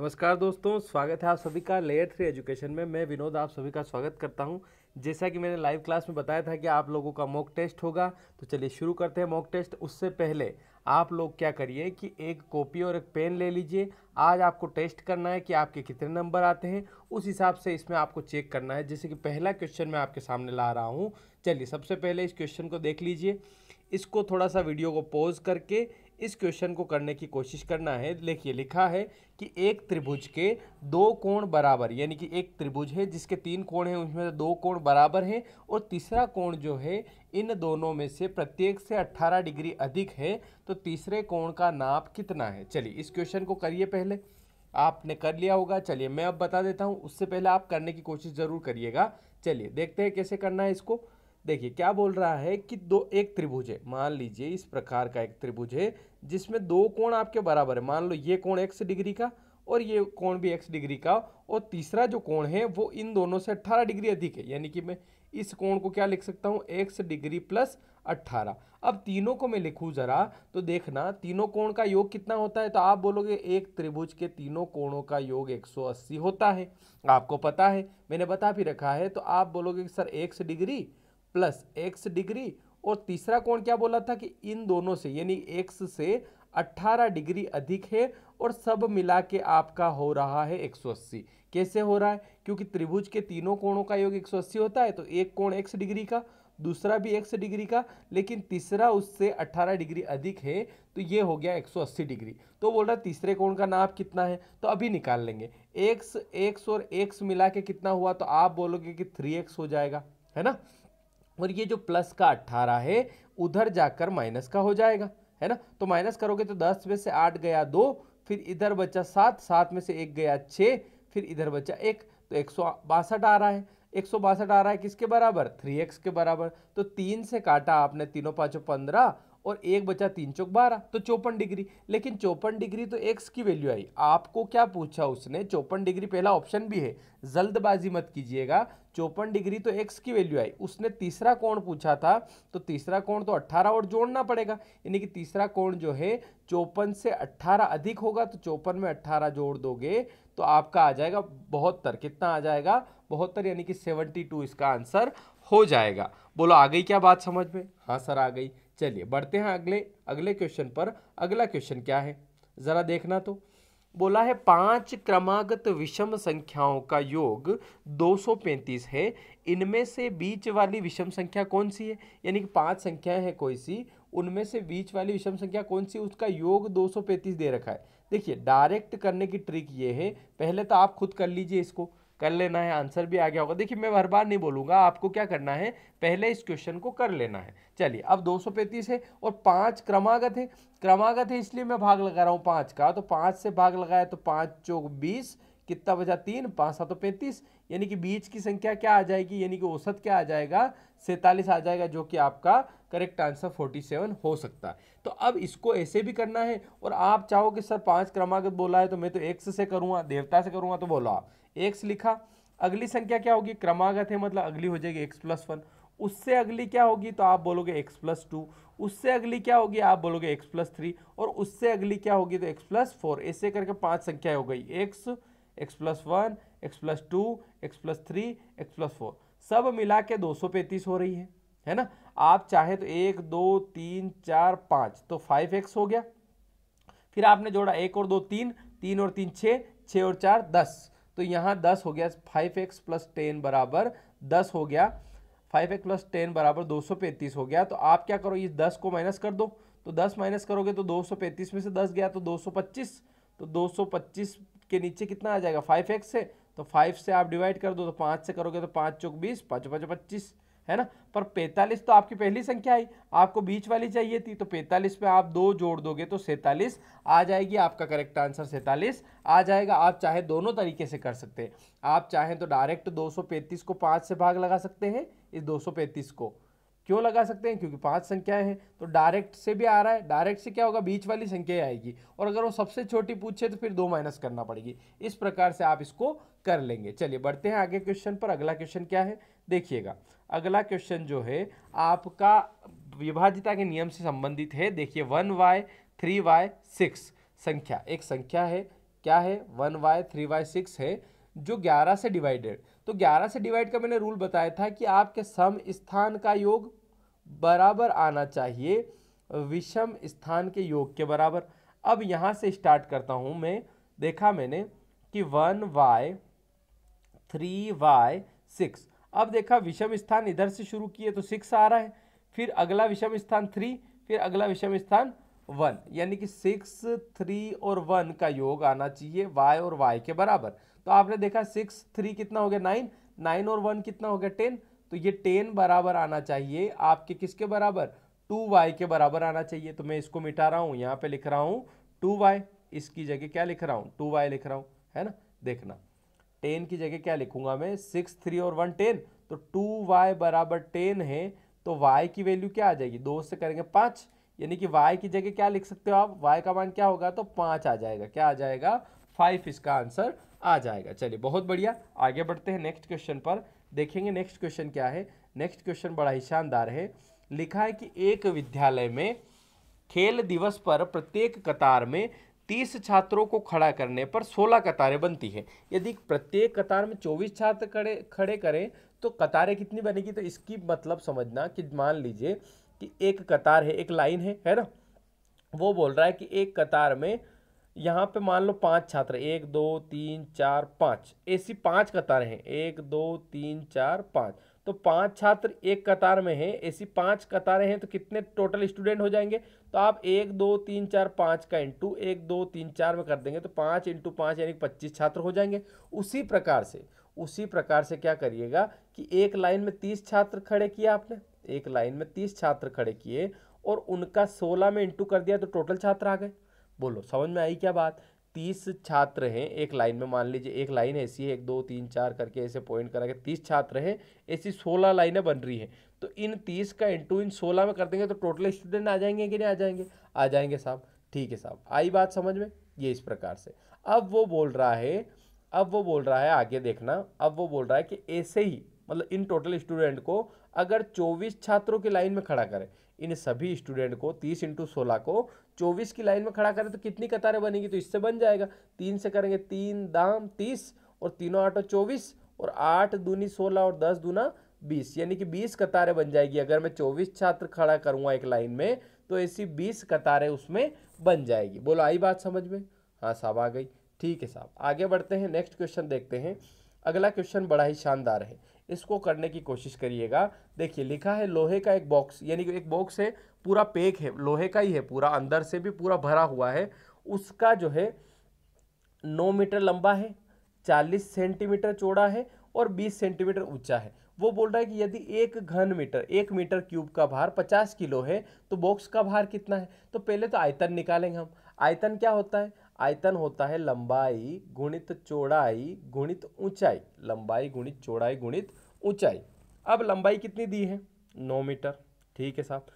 नमस्कार दोस्तों स्वागत है आप सभी का लेयर थ्री एजुकेशन में मैं विनोद आप सभी का स्वागत करता हूं जैसा कि मैंने लाइव क्लास में बताया था कि आप लोगों का मॉक टेस्ट होगा तो चलिए शुरू करते हैं मॉक टेस्ट उससे पहले आप लोग क्या करिए कि एक कॉपी और एक पेन ले लीजिए आज आपको टेस्ट करना है कि आपके कितने नंबर आते हैं उस हिसाब से इसमें आपको चेक करना है जैसे कि पहला क्वेश्चन मैं आपके सामने ला रहा हूँ चलिए सबसे पहले इस क्वेश्चन को देख लीजिए इसको थोड़ा सा वीडियो को पॉज करके इस क्वेश्चन को करने की कोशिश करना है देखिए लिखा है कि एक त्रिभुज के दो कोण बराबर यानी कि एक त्रिभुज है जिसके तीन कोण हैं उसमें से दो कोण बराबर हैं और तीसरा कोण जो है इन दोनों में से प्रत्येक से 18 डिग्री अधिक है तो तीसरे कोण का नाप कितना है चलिए इस क्वेश्चन को करिए पहले आपने कर लिया होगा चलिए मैं अब बता देता हूँ उससे पहले आप करने की कोशिश ज़रूर करिएगा चलिए देखते हैं कैसे करना है इसको देखिए क्या बोल रहा है कि दो एक त्रिभुज है मान लीजिए इस प्रकार का एक त्रिभुज है जिसमें दो कोण आपके बराबर है मान लो ये कोण एक्स डिग्री का और ये कोण भी एक्स डिग्री का और तीसरा जो कोण है वो इन दोनों से अट्ठारह डिग्री अधिक है यानी कि मैं इस कोण को क्या लिख सकता हूँ एक्स डिग्री प्लस अट्ठारह अब तीनों को मैं लिखूँ ज़रा तो देखना तीनों कोण का योग कितना होता है तो आप बोलोगे एक त्रिभुज के तीनों कोणों का योग 180 होता है आपको पता है मैंने बता भी रखा है तो आप बोलोगे sir x degree plus x degree और तीसरा कोण क्या बोला था कि इन दोनों से यानी एक्स से 18 डिग्री अधिक है और सब मिला के आपका हो रहा है 180 कैसे हो रहा है क्योंकि त्रिभुज के तीनों कोणों का योग 180 होता है तो एक कोण x डिग्री का दूसरा भी x डिग्री का लेकिन तीसरा उससे 18 डिग्री अधिक है तो ये हो गया 180 डिग्री तो बोल रहा तीसरे कोण का नाप कितना है तो अभी निकाल लेंगे एक्स एक्स और एक्स मिला के कितना हुआ तो आप बोलोगे कि थ्री हो जाएगा है ना और ये जो प्लस का अट्ठारह है उधर जाकर माइनस का हो जाएगा है ना तो माइनस करोगे तो दस में से आठ गया दो फिर इधर बचा सात सात में से एक गया छः फिर इधर बचा एक तो एक सौ बासठ आ रहा है एक सौ बासठ आ रहा है किसके बराबर थ्री एक्स के बराबर तो तीन से काटा आपने तीनों पाँचों पंद्रह और एक बचा तीन चौक बारह तो चौपन डिग्री लेकिन चौपन डिग्री तो एक्स की वैल्यू आई आपको क्या पूछा उसने चौपन डिग्री पहला ऑप्शन भी है जल्दबाजी मत कीजिएगा चौपन डिग्री तो एक्स की वैल्यू आई उसने तीसरा कोण पूछा था तो तीसरा कोण तो अट्ठारह और जोड़ना पड़ेगा यानी कि तीसरा कोण जो है चौपन से अट्ठारह अधिक होगा तो चौपन में अट्ठारह जोड़ दोगे तो आपका आ जाएगा बहत्तर कितना आ जाएगा बहत्तर यानी कि टू इसका आंसर हो जाएगा बोलो आ गई क्या बात समझ में हाँ सर आ गई चलिए बढ़ते हैं अगले अगले क्वेश्चन पर अगला क्वेश्चन क्या है ज़रा देखना तो बोला है पांच क्रमागत विषम संख्याओं का योग 235 है इनमें से बीच वाली विषम संख्या कौन सी है यानी कि पांच संख्याएं हैं कोई सी उनमें से बीच वाली विषम संख्या कौन सी उसका योग 235 दे रखा है देखिए डायरेक्ट करने की ट्रिक ये है पहले तो आप खुद कर लीजिए इसको कर लेना है आंसर भी आ गया होगा देखिए मैं हर बार नहीं बोलूँगा आपको क्या करना है पहले इस क्वेश्चन को कर लेना है चलिए अब पैंतीस है और पाँच क्रमागत है क्रमागत है इसलिए मैं भाग लगा रहा हूँ पाँच का तो पाँच से भाग लगाया तो पाँच चौक बीस कितना बचा तीन पाँच सातों पैंतीस यानी कि बीच की संख्या क्या आ जाएगी यानी कि औसत क्या आ जाएगा सैंतालीस आ जाएगा जो कि आपका करेक्ट आंसर फोर्टी सेवन हो सकता है तो अब इसको ऐसे भी करना है और आप चाहो कि सर पाँच क्रमागत बोला है तो मैं तो एक से करूँगा देवता से करूँगा तो बोलो आप एक्स लिखा अगली संख्या क्या होगी क्रमागत है मतलब अगली हो जाएगी एक्स प्लस वन उससे अगली क्या होगी तो आप बोलोगे एक्स प्लस टू उससे अगली क्या होगी आप बोलोगे एक्स प्लस थ्री और उससे अगली क्या होगी तो एक्स प्लस फोर ऐसे करके पांच संख्याएं हो गई x x plus one x plus two x plus three x plus four सब मिला के दो सौ पैंतीस हो रही है है ना आप चाहे तो एक दो तीन चार पाँच तो फाइव एक्स हो गया फिर आपने जोड़ा एक और दो तीन तीन और तीन छः छः और चार दस तो यहाँ दस हो गया फाइव एक्स प्लस टेन बराबर दस हो गया फाइव एक्स प्लस टेन बराबर दो सौ पैंतीस हो गया तो आप क्या करो इस दस को माइनस कर दो तो दस माइनस करोगे तो दो सौ पैंतीस में से दस गया तो दो सौ पच्चीस तो दो सौ पच्चीस के नीचे कितना आ जाएगा फाइव एक्स से तो फाइव से आप डिवाइड कर दो तो पाँच से करोगे तो पाँच चौक बीस पाँच पाँच पच्चीस है ना पर 45 तो आपकी पहली संख्या आई आपको बीच वाली चाहिए थी तो 45 पे आप दो जोड़ दोगे तो सैंतालीस आ जाएगी आपका करेक्ट आंसर सैंतालीस आ जाएगा आप चाहे दोनों तरीके से कर सकते हैं आप चाहें तो डायरेक्ट 235 को पाँच से भाग लगा सकते हैं इस 235 को क्यों लगा सकते हैं क्योंकि पांच संख्याएं हैं तो डायरेक्ट से भी आ रहा है डायरेक्ट से क्या होगा बीच वाली संख्या आएगी और अगर वो सबसे छोटी पूछे तो फिर दो माइनस करना पड़ेगी इस प्रकार से आप इसको कर लेंगे चलिए बढ़ते हैं आगे क्वेश्चन पर अगला क्वेश्चन क्या है देखिएगा अगला क्वेश्चन जो है आपका विभाजिता के नियम से संबंधित है देखिए one y three y six संख्या एक संख्या है क्या है one y three y six है जो ग्यारह से डिवाइडेड तो 11 से डिवाइड का मैंने रूल बताया था कि आपके सम स्थान का योग बराबर आना चाहिए विषम स्थान के योग के बराबर अब यहाँ से स्टार्ट करता हूँ मैं देखा मैंने कि one y three y six अब देखा विषम स्थान इधर से शुरू किए तो सिक्स आ रहा है फिर अगला विषम स्थान थ्री फिर अगला विषम स्थान वन यानी कि सिक्स थ्री और वन का योग आना चाहिए वाई और वाई के बराबर तो आपने देखा सिक्स थ्री कितना हो गया नाइन नाइन और वन कितना हो गया टेन तो ये टेन बराबर आना चाहिए आपके किसके बराबर टू वाई के बराबर आना चाहिए तो मैं इसको मिटा रहा हूँ यहाँ पे लिख रहा हूँ टू वाई इसकी जगह क्या लिख रहा हूँ टू वाई लिख रहा हूँ है ना देखना टेन की जगह क्या लिखूंगा मैं सिक्स थ्री और वन टेन तो टू वाई बराबर टेन है तो वाई की वैल्यू क्या आ जाएगी दो से करेंगे पाँच यानी कि वाई की जगह क्या लिख सकते हो आप वाई का मान क्या होगा तो पाँच आ जाएगा क्या आ जाएगा फाइव इसका आंसर आ जाएगा चलिए बहुत बढ़िया आगे बढ़ते हैं नेक्स्ट क्वेश्चन पर देखेंगे नेक्स्ट क्वेश्चन क्या है नेक्स्ट क्वेश्चन बड़ा ही शानदार है लिखा है कि एक विद्यालय में खेल दिवस पर प्रत्येक कतार में तीस छात्रों को खड़ा करने पर सोलह कतारें बनती है यदि प्रत्येक कतार में चौबीस छात्र खड़े खड़े करें तो कतारें कितनी बनेगी तो इसकी मतलब समझना कि मान लीजिए कि एक कतार है एक लाइन है है ना वो बोल रहा है कि एक कतार में यहाँ पे मान लो पांच छात्र एक दो तीन चार पाँच ऐसी पांच कतारें हैं एक दो तीन चार पाँच तो पांच छात्र एक कतार में हैं ऐसी पांच कतारें हैं तो कितने टोटल स्टूडेंट हो जाएंगे तो आप एक दो तीन चार पाँच का इंटू एक दो तीन चार में कर देंगे तो पाँच इंटू पाँच यानी पच्चीस छात्र हो जाएंगे उसी प्रकार से उसी प्रकार से क्या करिएगा कि एक लाइन में तीस छात्र खड़े किए आपने एक लाइन में तीस छात्र खड़े किए और उनका सोलह में इंटू कर दिया तो टोटल छात्र आ गए बोलो समझ में आई क्या बात तीस छात्र हैं एक लाइन में मान लीजिए एक लाइन ऐसी है एक दो तीन चार करके ऐसे पॉइंट करा के तीस छात्र हैं ऐसी सोलह लाइनें बन रही हैं तो इन तीस का इंटू इन सोलह में कर देंगे तो टोटल स्टूडेंट आ जाएंगे कि नहीं आ जाएंगे आ जाएंगे साहब ठीक है साहब आई बात समझ में ये इस प्रकार से अब वो बोल रहा है अब वो बोल रहा है आगे देखना अब वो बोल रहा है कि ऐसे ही मतलब इन टोटल स्टूडेंट को अगर चौबीस छात्रों की लाइन में खड़ा करें इन सभी स्टूडेंट को तीस इंटू सोलह को चौबीस की लाइन में खड़ा करें तो कितनी कतारें बनेगी तो इससे बन जाएगा तीन से करेंगे तीन दाम तीस और तीनों आठों चौबीस और आठ दूनी सोलह और दस दूना बीस यानी कि बीस कतारें बन जाएगी अगर मैं चौबीस छात्र खड़ा करूँगा एक लाइन में तो ऐसी बीस कतारें उसमें बन जाएगी बोलो आई बात समझ में हाँ साहब आ गई ठीक है साहब आगे बढ़ते हैं नेक्स्ट क्वेश्चन देखते हैं अगला क्वेश्चन बड़ा ही शानदार है इसको करने की कोशिश करिएगा देखिए लिखा है लोहे का एक बॉक्स यानी कि एक बॉक्स है पूरा पेक है लोहे का ही है पूरा अंदर से भी पूरा भरा हुआ है उसका जो है नौ मीटर लंबा है चालीस सेंटीमीटर चौड़ा है और बीस सेंटीमीटर ऊंचा है वो बोल रहा है कि यदि एक घन मीटर एक मीटर क्यूब का भार पचास किलो है तो बॉक्स का भार कितना है तो पहले तो आयतन निकालेंगे हम आयतन क्या होता है आयतन होता है लंबाई गुणित चौड़ाई गुणित ऊंचाई लंबाई गुणित चौड़ाई गुणित ऊंचाई अब लंबाई कितनी दी है नौ मीटर ठीक है साहब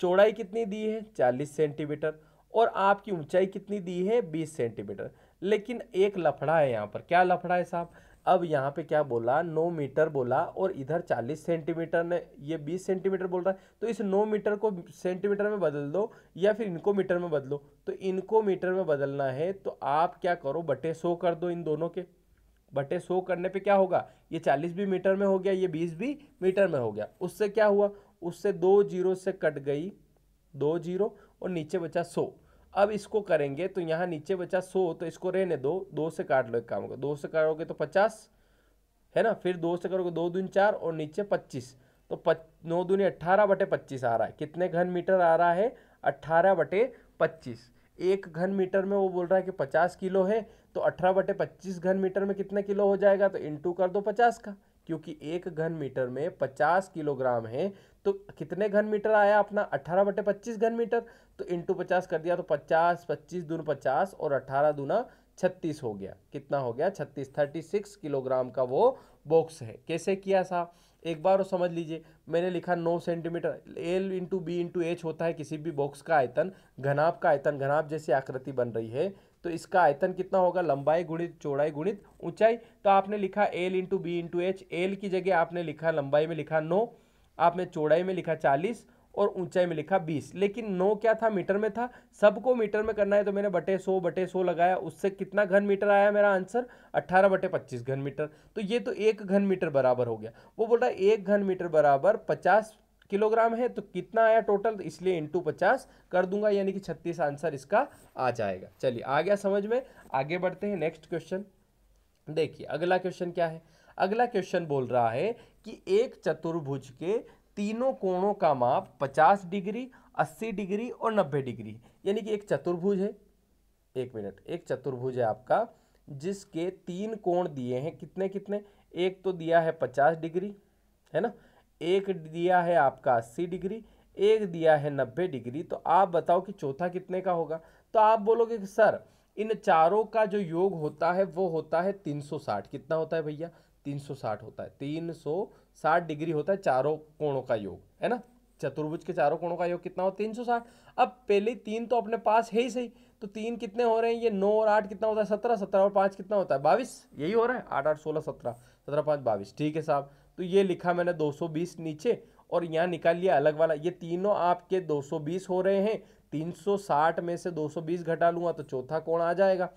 चौड़ाई कितनी दी है चालीस सेंटीमीटर और आपकी ऊंचाई कितनी दी है बीस सेंटीमीटर लेकिन एक लफड़ा है यहाँ पर क्या लफड़ा है साहब अब यहाँ पे क्या बोला नौ मीटर बोला और इधर चालीस सेंटीमीटर ने ये बीस सेंटीमीटर बोल रहा है तो इस नौ मीटर को सेंटीमीटर में बदल दो या फिर इनको मीटर में बदलो तो इनको मीटर में बदलना है तो आप क्या करो बटे सो कर दो इन दोनों के बटे सौ करने पे क्या होगा ये चालीस भी मीटर में हो गया ये बीस भी मीटर में हो गया उससे क्या हुआ उससे दो जीरो से कट गई दो जीरो और नीचे बचा सौ अब इसको करेंगे तो यहाँ नीचे बचा सौ तो इसको रहने दो दो से काट लो एक काम होगा दो से काटोगे तो पचास है ना फिर दो से करोगे दो दून चार और नीचे पच्चीस तो पच नौ दूनी अट्ठारह बटे पच्चीस आ रहा है कितने घन मीटर आ रहा है अट्ठारह बटे पच्चीस एक घन मीटर में वो बोल रहा है कि पचास किलो है तो अठारह बटे पच्चीस घन मीटर में कितना किलो हो जाएगा तो इंटू कर दो पचास का क्योंकि एक घन मीटर में पचास किलोग्राम है तो कितने घन मीटर आया अपना अट्ठारह बटे पच्चीस घन मीटर तो इंटू पचास कर दिया तो पचास पच्चीस दून पचास और अट्ठारह दूना छत्तीस हो गया कितना हो गया छत्तीस थर्टी सिक्स किलोग्राम का वो बॉक्स है कैसे किया साहब एक बार और समझ लीजिए मैंने लिखा नौ centimetre l into b into h होता है किसी भी बॉक्स का आयतन घनाप का आयतन घनाप जैसी आकृति बन रही है तो इसका आयतन कितना होगा लंबाई गुणित चौड़ाई गुणित ऊंचाई तो आपने लिखा l into b into h l की जगह आपने लिखा लंबाई में लिखा नौ आपने चौड़ाई में लिखा चालीस और ऊंचाई में लिखा बीस लेकिन नौ क्या था मीटर में था सबको मीटर में करना है तो मैंने बटे सौ बटे सौ लगाया उससे कितना घन मीटर आया मेरा आंसर अट्ठारह बटे पच्चीस घन मीटर तो ये तो एक घन मीटर बराबर हो गया वो बोल रहा है एक घन मीटर बराबर पचास किलोग्राम है तो कितना आया टोटल इसलिए इंटू पचास कर दूंगा यानी कि छत्तीस आंसर इसका आ जाएगा चलिए आ गया समझ में आगे बढ़ते हैं नेक्स्ट क्वेश्चन देखिए अगला क्वेश्चन क्या है अगला क्वेश्चन बोल रहा है कि एक चतुर्भुज के तीनों कोणों का माप पचास डिग्री अस्सी डिग्री और नब्बे डिग्री यानी कि एक चतुर्भुज है एक मिनट एक चतुर्भुज है आपका जिसके तीन कोण दिए हैं कितने कितने एक तो दिया है पचास डिग्री है ना एक दिया है आपका अस्सी डिग्री एक दिया है नब्बे डिग्री तो आप बताओ कि चौथा कितने का होगा तो आप बोलोगे कि सर इन चारों का जो योग होता है वो होता है 360 कितना होता है भैया 360 होता है 360 डिग्री होता है चारों कोणों का योग है ना चतुर्भुज के चारों कोणों का योग कितना तीन सौ साठ अब पहले तीन तो अपने पास है ही सही तो तीन कितने हो रहे हैं ये नौ और आठ कितना होता है सत्रह सत्रह और पाँच कितना होता है बाईस यही हो रहा है आठ आठ सोलह सत्रह सत्रह पाँच बाईस ठीक है साहब तो ये लिखा मैंने 220 नीचे और यहाँ निकाल लिया अलग वाला ये तीनों आपके 220 हो रहे हैं 360 में से 220 घटा लूँगा तो चौथा कोण आ जाएगा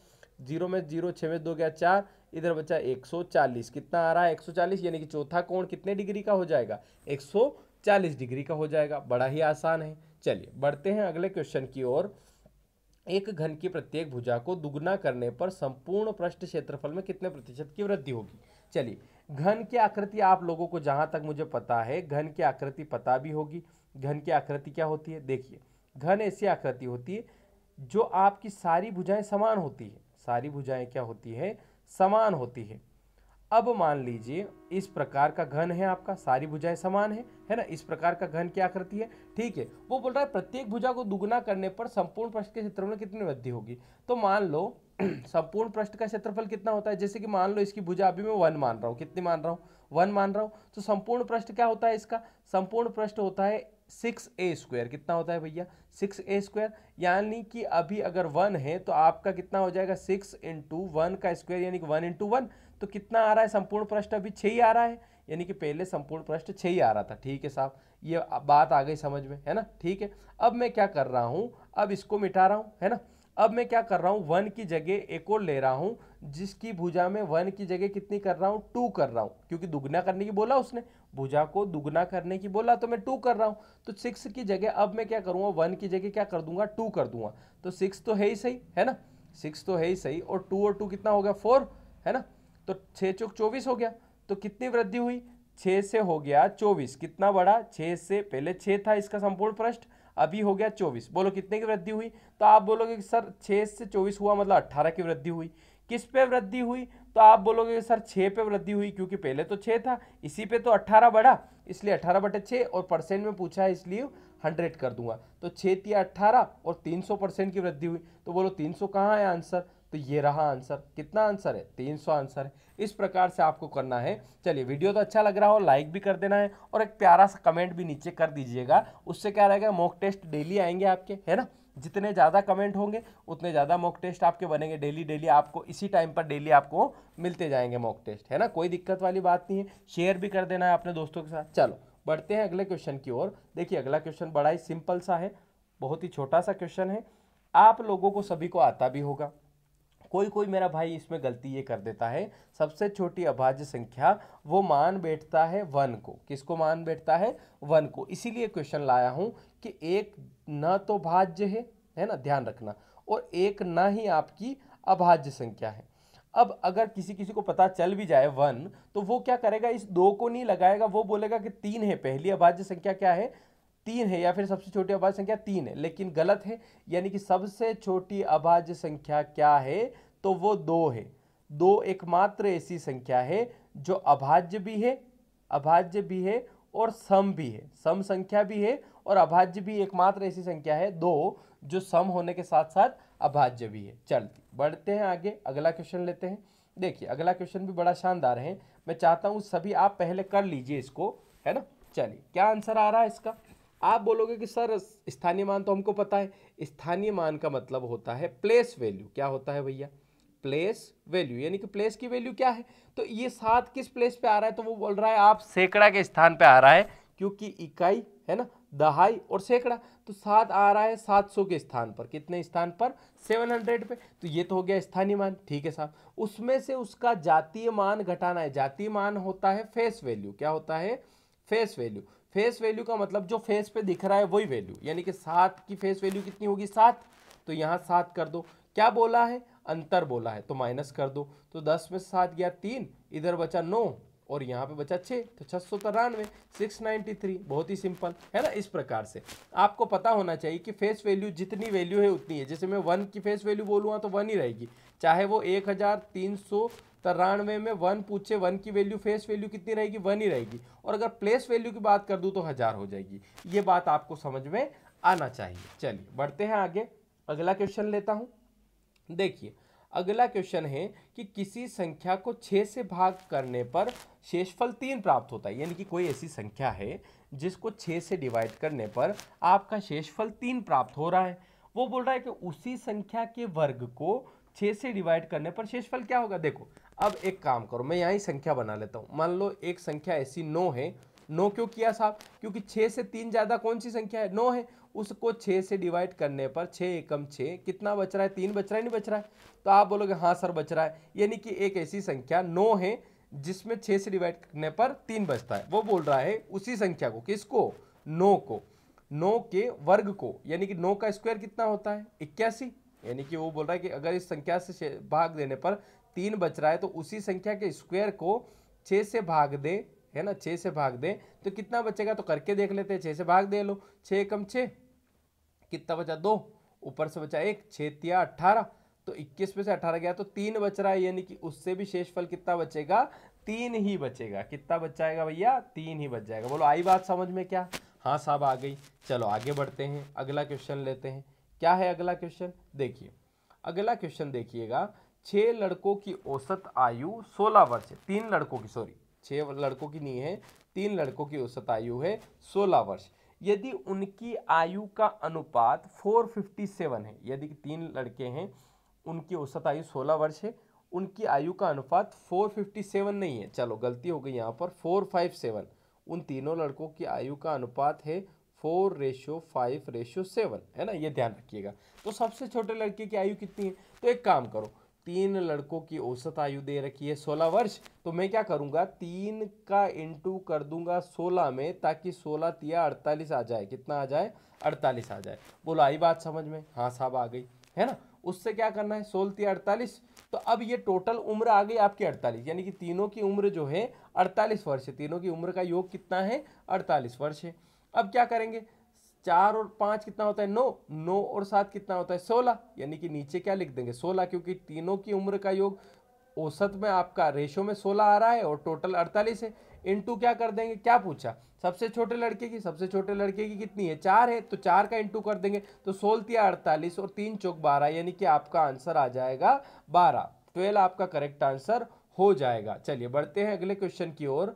जीरो में जीरो छः में दो गया चार इधर बचा 140 कितना आ रहा है 140 यानी कि चौथा कोण कितने डिग्री का हो जाएगा 140 डिग्री का हो जाएगा बड़ा ही आसान है चलिए बढ़ते हैं अगले क्वेश्चन की ओर एक घन की प्रत्येक भुजा को दुगुना करने पर संपूर्ण पृष्ठ क्षेत्रफल में कितने प्रतिशत की वृद्धि होगी चलिए घन की आकृति आप लोगों को जहाँ तक मुझे पता है घन की आकृति पता भी होगी घन की आकृति क्या होती है देखिए घन ऐसी आकृति होती है जो आपकी सारी भुजाएं समान होती है सारी भुजाएं क्या होती है समान होती है अब मान लीजिए इस प्रकार का घन है आपका सारी भुजाएं समान है है ना इस प्रकार का घन क्या करती है ठीक है वो बोल रहा है प्रत्येक भुजा को दुगुना करने पर संपूर्ण पृष्ठ के क्षेत्रफल में कितनी वृद्धि होगी तो मान लो संपूर्ण पृष्ठ का क्षेत्रफल कितना होता है जैसे कि मान लो इसकी भुजा अभी मैं वन मान रहा हूँ कितनी मान रहा हूँ वन मान रहा हूँ तो संपूर्ण पृष्ठ क्या होता है इसका संपूर्ण पृष्ठ होता है सिक्स ए स्क्वायर कितना होता है भैया सिक्स ए स्क्वायर यानी कि अभी अगर वन है तो आपका कितना हो जाएगा सिक्स इंटू वन का स्क्वायर यानी कि वन इंटू वन तो कितना आ रहा है संपूर्ण प्रश्न अभी छः ही आ रहा है यानी कि पहले संपूर्ण प्रश्न छः ही आ रहा था ठीक है साहब ये बात आ गई समझ में है ना ठीक है अब मैं क्या कर रहा हूँ अब इसको मिटा रहा हूँ है ना अब मैं क्या कर रहा हूँ वन की जगह एक और ले रहा हूँ जिसकी भुजा में वन की जगह कितनी कर रहा हूँ टू कर रहा हूँ क्योंकि दुगना करने की बोला उसने भुजा को दुगना करने की बोला तो मैं टू कर रहा हूँ तो सिक्स की जगह अब मैं क्या करूँगा वन की जगह क्या कर दूंगा टू कर दूंगा तो सिक्स तो है ही सही है ना सिक्स तो है ही सही और टू और टू कितना हो गया फोर है ना तो छः चौक चौबीस हो गया तो कितनी वृद्धि हुई छः से हो गया चौबीस कितना बड़ा छः से पहले छः था इसका संपूर्ण पृष्ठ अभी हो गया चौबीस बोलो कितने की वृद्धि हुई तो आप बोलोगे कि सर छः से चौबीस हुआ मतलब अट्ठारह की वृद्धि हुई किस पे वृद्धि हुई तो आप बोलोगे कि सर छः पे वृद्धि हुई क्योंकि पहले तो छः था इसी पे तो अट्ठारह बढ़ा इसलिए अट्ठारह बटे छः और परसेंट में पूछा है इसलिए हंड्रेड कर दूंगा तो छः तिया अट्ठारह और तीन सौ परसेंट की वृद्धि हुई तो बोलो तीन सौ कहाँ है आंसर तो ये रहा आंसर कितना आंसर है तीन सौ आंसर है इस प्रकार से आपको करना है चलिए वीडियो तो अच्छा लग रहा हो लाइक भी कर देना है और एक प्यारा सा कमेंट भी नीचे कर दीजिएगा उससे क्या रहेगा मॉक टेस्ट डेली आएंगे आपके है ना जितने ज़्यादा कमेंट होंगे उतने ज़्यादा मॉक टेस्ट आपके बनेंगे डेली डेली आपको इसी टाइम पर डेली आपको मिलते जाएंगे मॉक टेस्ट है ना कोई दिक्कत वाली बात नहीं है शेयर भी कर देना है अपने दोस्तों के साथ चलो बढ़ते हैं अगले क्वेश्चन की ओर देखिए अगला क्वेश्चन बड़ा ही सिंपल सा है बहुत ही छोटा सा क्वेश्चन है आप लोगों को सभी को आता भी होगा कोई कोई मेरा भाई इसमें गलती ये कर देता है सबसे छोटी अभाज्य संख्या वो मान बैठता है वन को किसको मान बैठता है वन को इसीलिए क्वेश्चन लाया हूँ कि एक न तो भाज्य है है ना ध्यान रखना और एक ना ही आपकी अभाज्य संख्या है अब अगर किसी किसी को पता चल भी जाए वन तो वो क्या करेगा इस दो को नहीं लगाएगा वो बोलेगा कि तीन है पहली अभाज्य संख्या क्या है तीन है या फिर सबसे छोटी अभाज्य संख्या तीन है लेकिन गलत है यानी कि सबसे छोटी अभाज्य संख्या क्या है तो वो दो है दो एकमात्र ऐसी संख्या है जो अभाज्य भी है अभाज्य भी है और सम भी है सम संख्या भी है और अभाज्य भी एकमात्र ऐसी संख्या है दो जो सम होने के साथ साथ अभाज्य भी है चल बढ़ते हैं आगे अगला क्वेश्चन लेते हैं देखिए अगला क्वेश्चन भी बड़ा शानदार है मैं चाहता हूँ सभी आप पहले कर लीजिए इसको है ना चलिए क्या आंसर आ रहा है इसका आप बोलोगे कि सर स्थानीय मान तो हमको पता है स्थानीय मान का मतलब होता है प्लेस वैल्यू क्या होता है भैया प्लेस वैल्यू यानी कि प्लेस की वैल्यू क्या है तो ये सात किस प्लेस पे आ रहा है तो वो बोल रहा है आप सैकड़ा के स्थान पे आ रहा है क्योंकि इकाई है ना दहाई और सैकड़ा तो सात आ रहा है सात सौ के स्थान पर कितने स्थान पर सेवन हंड्रेड पे तो ये तो हो गया स्थानीय मान ठीक है साहब उसमें से उसका जातीय मान घटाना है जातीय मान होता है फेस वैल्यू क्या होता है फेस वैल्यू फेस वैल्यू का मतलब जो फेस पे दिख रहा है वही वैल्यू यानी कि सात की फेस वैल्यू कितनी होगी सात तो यहाँ सात कर दो क्या बोला है अंतर बोला है तो माइनस कर दो तो दस में सात गया तीन इधर बचा नौ और यहाँ पे बचा छः तो छः सौ तिरानवे सिक्स नाइन्टी थ्री बहुत ही सिंपल है ना इस प्रकार से आपको पता होना चाहिए कि फेस वैल्यू जितनी वैल्यू है उतनी है जैसे मैं वन की फेस वैल्यू बोलूँगा हाँ, तो वन ही रहेगी चाहे वो एक हज़ार तीन सौ तिरानवे में वन पूछे वन की वैल्यू फेस वैल्यू कितनी रहेगी वन ही रहेगी और अगर प्लेस वैल्यू की बात कर दूँ तो हज़ार हो जाएगी ये बात आपको समझ में आना चाहिए चलिए बढ़ते हैं आगे अगला क्वेश्चन लेता हूँ देखिए अगला क्वेश्चन है कि किसी संख्या को छः से भाग करने पर शेषफल तीन प्राप्त होता है यानी कि कोई ऐसी संख्या है जिसको छः से डिवाइड करने पर आपका शेषफल तीन प्राप्त हो रहा है वो बोल रहा है कि उसी संख्या के वर्ग को छः से डिवाइड करने पर शेषफल क्या होगा देखो अब एक काम करो मैं यहाँ संख्या बना लेता हूँ मान लो एक संख्या ऐसी नौ है नौ क्यों किया साहब क्योंकि छः से तीन ज़्यादा कौन सी संख्या है नौ है उसको छः से डिवाइड करने पर छः एकम छः कितना बच रहा है तीन बच रहा है नहीं बच रहा है तो आप बोलोगे हाँ सर बच रहा है यानी कि एक ऐसी संख्या नौ है जिसमें छः से डिवाइड करने पर तीन बचता है वो बोल रहा है उसी संख्या को किसको नौ को नौ के वर्ग को यानी कि नौ का स्क्वायर कितना होता है इक्यासी यानी कि वो बोल रहा है कि अगर इस संख्या से भाग देने पर तीन बच रहा है तो उसी संख्या के स्क्वायर को छः से भाग दें है ना छः से भाग दें तो कितना बचेगा तो करके देख लेते हैं छः से भाग दे लो छः कम छः कितना बचा दो ऊपर से बचा एक छः तिया अट्ठारह तो इक्कीस में से अठारह गया तो तीन बच रहा है यानी कि उससे भी शेष फल कितना बचेगा तीन ही बचेगा कितना बच जाएगा भैया तीन ही बच जाएगा बोलो आई बात समझ में क्या हाँ साहब आ गई चलो आगे बढ़ते हैं अगला क्वेश्चन लेते हैं क्या है अगला क्वेश्चन देखिए अगला क्वेश्चन देखिएगा छह लड़कों की औसत आयु सोलह वर्ष है तीन लड़कों की सॉरी छह लड़कों की नहीं है तीन लड़कों की औसत आयु है सोलह वर्ष यदि उनकी आयु का अनुपात फोर फिफ्टी सेवन है यदि तीन लड़के हैं उनकी औसत आयु सोलह वर्ष है उनकी आयु का अनुपात फोर फिफ्टी सेवन नहीं है चलो गलती हो गई यहाँ पर फोर फाइव सेवन उन तीनों लड़कों की आयु का अनुपात है four ratio five ratio seven है ना ये ध्यान रखिएगा तो सबसे छोटे लड़के की आयु कितनी है तो एक काम करो तीन लड़कों की औसत आयु दे रखी है सोलह वर्ष तो मैं क्या करूँगा तीन का इंटू कर दूंगा सोलह में ताकि सोलह तिया अड़तालीस आ जाए कितना आ जाए अड़तालीस आ जाए बोलो आई बात समझ में हाँ साहब आ गई है ना उससे क्या करना है सोलह तिया अड़तालीस तो अब ये टोटल उम्र आ गई आपकी अड़तालीस यानी कि तीनों की उम्र जो है अड़तालीस वर्ष है तीनों की उम्र का योग कितना है अड़तालीस वर्ष है अब क्या करेंगे चार और पांच कितना होता है नौ नौ और सात कितना होता है सोलह यानी कि नीचे क्या लिख देंगे सोलह क्योंकि तीनों की उम्र का योग औसत में आपका रेशो में सोलह आ रहा है और टोटल अड़तालीस है इन टू क्या कर देंगे क्या पूछा सबसे छोटे लड़के की सबसे छोटे लड़के की कितनी है चार है तो चार का इंटू कर देंगे तो सोलतिया अड़तालीस और तीन चौक बारह यानी कि आपका आंसर आ जाएगा बारह ट्वेल्व आपका करेक्ट आंसर हो जाएगा चलिए बढ़ते हैं अगले क्वेश्चन की ओर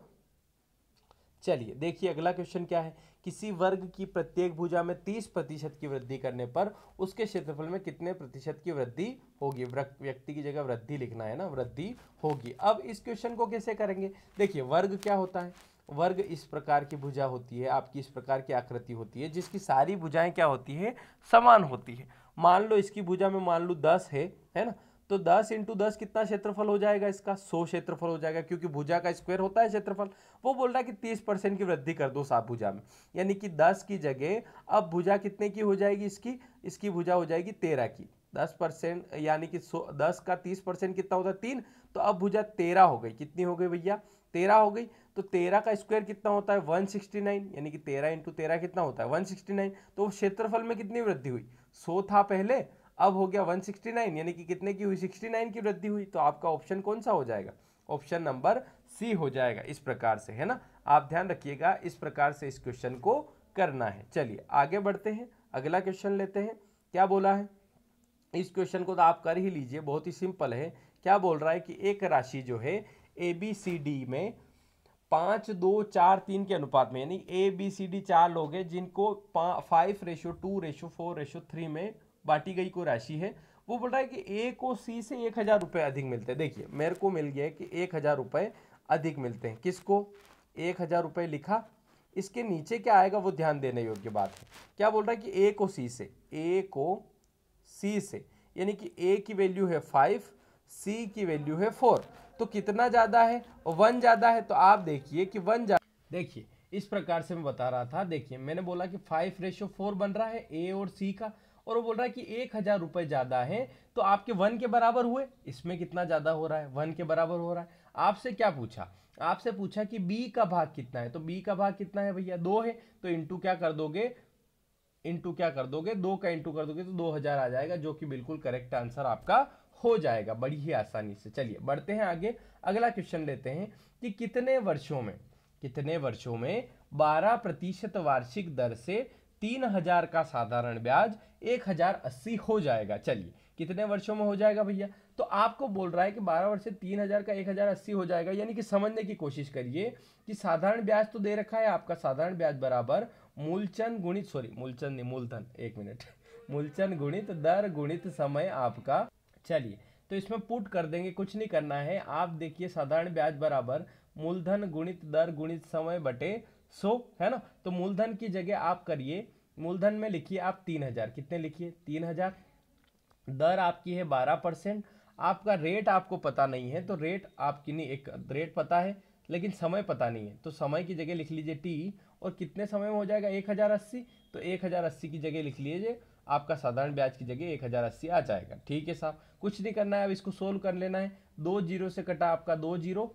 चलिए देखिए अगला क्वेश्चन क्या है किसी वर्ग की प्रत्येक भुजा में तीस प्रतिशत की वृद्धि करने पर उसके क्षेत्रफल में कितने प्रतिशत की वृद्धि होगी व्यक्ति की जगह वृद्धि लिखना है ना वृद्धि होगी अब इस क्वेश्चन को कैसे करेंगे देखिए वर्ग क्या होता है वर्ग इस प्रकार की भुजा होती है आपकी इस प्रकार की आकृति होती है जिसकी सारी भुजाएं क्या होती है समान होती है मान लो इसकी भुजा में मान लो दस है है ना तो 10 इंटू दस कितना क्षेत्रफल हो जाएगा इसका 100 क्षेत्रफल हो जाएगा क्योंकि भुजा का स्क्वायर होता है क्षेत्रफल वो बोल रहा है कि 30 परसेंट की वृद्धि कर दो साफ भुजा में यानी कि 10 की जगह अब भुजा कितने की हो जाएगी इसकी इसकी भुजा हो जाएगी 13 की 10 परसेंट यानी कि सो दस का 30 परसेंट कितना होता है तीन तो अब भुजा तेरह हो गई कितनी हो गई भैया तेरह हो गई तो तेरह का स्क्वायर कितना होता है वन सिक्सटी नाइन यानी कि तेरह इंटू तेरह कितना होता है वन सिक्सटी नाइन तो क्षेत्रफल में कितनी वृद्धि हुई सो था पहले अब हो गया 169 यानी कि कितने की हुई 69 की वृद्धि हुई तो आपका ऑप्शन कौन सा हो जाएगा ऑप्शन नंबर सी हो जाएगा इस प्रकार से है ना आप ध्यान रखिएगा इस प्रकार से इस क्वेश्चन को करना है चलिए आगे बढ़ते हैं अगला क्वेश्चन लेते हैं क्या बोला है इस क्वेश्चन को तो आप कर ही लीजिए बहुत ही सिंपल है क्या बोल रहा है कि एक राशि जो है ए बी सी डी में पाँच दो चार तीन के अनुपात में यानी ए बी सी डी चार लोग हैं जिनको five ratio two ratio four ratio three में बांटी गई को राशि है वो बोल रहा है कि ए को सी से एक हज़ार रुपये अधिक मिलते हैं देखिए मेरे को मिल गया है कि एक हज़ार रुपये अधिक मिलते हैं किसको एक हज़ार रुपये लिखा इसके नीचे क्या आएगा वो ध्यान देने योग्य बात है क्या बोल रहा है कि ए को सी से ए को सी से यानी कि ए की वैल्यू है फाइव सी की वैल्यू है फोर तो कितना ज़्यादा है वन ज़्यादा है तो आप देखिए कि वन ज़्यादा देखिए इस प्रकार से मैं बता रहा था देखिए मैंने बोला कि फाइव रेशो फोर बन रहा है ए और सी का और वो बोल रहा है कि एक हज़ार रुपये ज़्यादा है तो आपके वन के बराबर हुए इसमें कितना ज़्यादा हो रहा है वन के बराबर हो रहा है आपसे क्या पूछा आपसे पूछा कि बी का भाग कितना है तो बी का भाग कितना है भैया दो है तो इंटू क्या कर दोगे इंटू क्या कर दोगे दो का इंटू कर दोगे तो दो हज़ार आ जाएगा जो कि बिल्कुल करेक्ट आंसर आपका हो जाएगा बड़ी ही आसानी से चलिए बढ़ते हैं आगे अगला क्वेश्चन लेते हैं कि कितने वर्षों में कितने वर्षों में 12 प्रतिशत वार्षिक दर से तीन हजार का साधारण ब्याज एक हजार अस्सी हो जाएगा चलिए कितने वर्षों में हो जाएगा भैया तो आपको बोल रहा है कि बारह वर्ष से तीन हजार का एक हजार अस्सी हो जाएगा यानी कि समझने की कोशिश करिए कि साधारण ब्याज तो दे रखा है आपका साधारण ब्याज बराबर मूलचंद गुणित सॉरी मूलचंद नहीं मूलधन एक मिनट मूलचंद गुणित दर गुणित समय आपका चलिए तो इसमें पुट कर देंगे कुछ नहीं करना है आप देखिए साधारण ब्याज बराबर मूलधन गुणित दर गुणित समय बटे सो so, है ना तो मूलधन की जगह आप करिए मूलधन में लिखिए आप तीन हज़ार कितने लिखिए तीन हज़ार दर आपकी है बारह परसेंट आपका रेट आपको पता नहीं है तो रेट आपकी नहीं एक रेट पता है लेकिन समय पता नहीं है तो समय की जगह लिख लीजिए टी और कितने समय में हो जाएगा एक हज़ार अस्सी तो एक हज़ार अस्सी की जगह लिख लीजिए आपका साधारण ब्याज की जगह एक हज़ार अस्सी आ जाएगा ठीक है साहब कुछ नहीं करना है अब इसको सोल्व कर लेना है दो जीरो से कटा आपका दो जीरो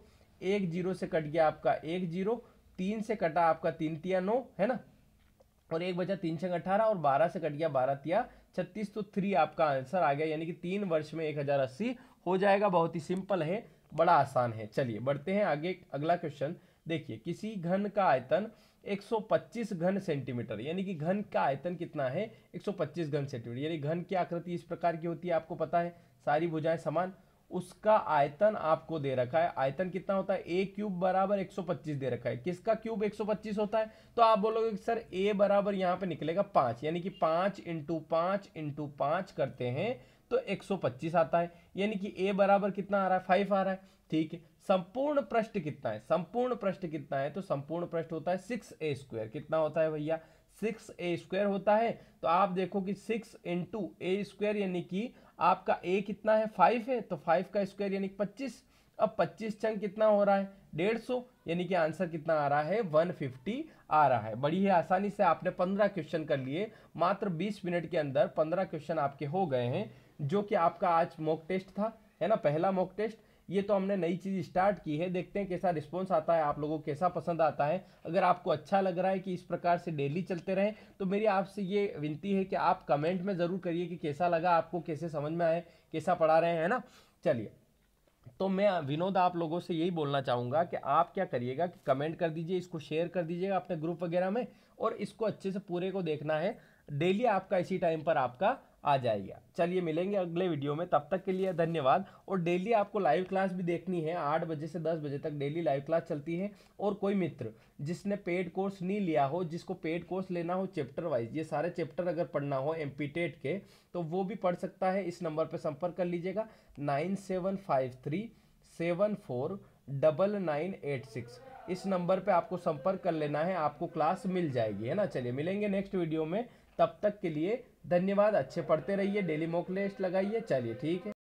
एक जीरो से कट गया आपका एक जीरो तीन से कटा आपका तीन तिया नौ है ना और एक बचा तीन छंग अठारह और बारह से कट गया बारह तिया छत्तीस तो थ्री आपका आंसर आ गया यानी कि तीन वर्ष में एक हज़ार अस्सी हो जाएगा बहुत ही सिंपल है बड़ा आसान है चलिए बढ़ते हैं आगे अगला क्वेश्चन देखिए किसी घन का आयतन 125 घन सेंटीमीटर यानी कि घन का आयतन कितना है 125 घन सेंटीमीटर यानी घन की आकृति इस प्रकार की होती है आपको पता है सारी भुजाएं समान उसका आयतन आपको दे रखा है आयतन कितना होता है ए क्यूब बराबर 125 दे रखा है किसका क्यूब 125 होता है तो आप बोलोगे कि सर ए बराबर यहाँ पे निकलेगा पांच यानी कि पांच इंटू पांच इंटू पांच करते हैं तो 125 आता है यानी कि ए बराबर कितना आ रहा है फाइव आ रहा है ठीक है संपूर्ण पृष्ठ कितना है संपूर्ण पृष्ठ कितना है तो संपूर्ण पृष्ठ होता है सिक्स ए स्क्वायर कितना होता है भैया सिक्स ए स्क्वायर होता है तो आप देखो कि सिक्स इंटू ए स्क्वायर यानी कि आपका ए कितना है फाइव है तो फाइव का स्क्वायर यानी पच्चीस अब पच्चीस चंग कितना हो रहा है डेढ़ सौ यानी कि आंसर कितना आ रहा है वन फिफ्टी आ रहा है बड़ी ही आसानी से आपने पंद्रह क्वेश्चन कर लिए मात्र बीस मिनट के अंदर पंद्रह क्वेश्चन आपके हो गए हैं जो कि आपका आज मॉक टेस्ट था है ना पहला मॉक टेस्ट ये तो हमने नई चीज़ स्टार्ट की है देखते हैं कैसा रिस्पॉन्स आता है आप लोगों को कैसा पसंद आता है अगर आपको अच्छा लग रहा है कि इस प्रकार से डेली चलते रहें तो मेरी आपसे ये विनती है कि आप कमेंट में ज़रूर करिए कि कैसा लगा आपको कैसे समझ में आए कैसा पढ़ा रहे हैं ना चलिए तो मैं विनोद आप लोगों से यही बोलना चाहूँगा कि आप क्या करिएगा कि कमेंट कर दीजिए इसको शेयर कर दीजिएगा अपने ग्रुप वगैरह में और इसको अच्छे से पूरे को देखना है डेली आपका इसी टाइम पर आपका आ जाएगा चलिए मिलेंगे अगले वीडियो में तब तक के लिए धन्यवाद और डेली आपको लाइव क्लास भी देखनी है आठ बजे से दस बजे तक डेली लाइव क्लास चलती है और कोई मित्र जिसने पेड कोर्स नहीं लिया हो जिसको पेड कोर्स लेना हो चैप्टर वाइज ये सारे चैप्टर अगर पढ़ना हो एम के तो वो भी पढ़ सकता है इस नंबर पर संपर्क कर लीजिएगा nine seven five three seven four double nine eight six इस नंबर पे आपको संपर्क कर लेना है आपको क्लास मिल जाएगी है ना चलिए मिलेंगे नेक्स्ट वीडियो में तब तक के लिए धन्यवाद अच्छे पढ़ते रहिए डेली मॉक लिस्ट लगाइए चलिए ठीक है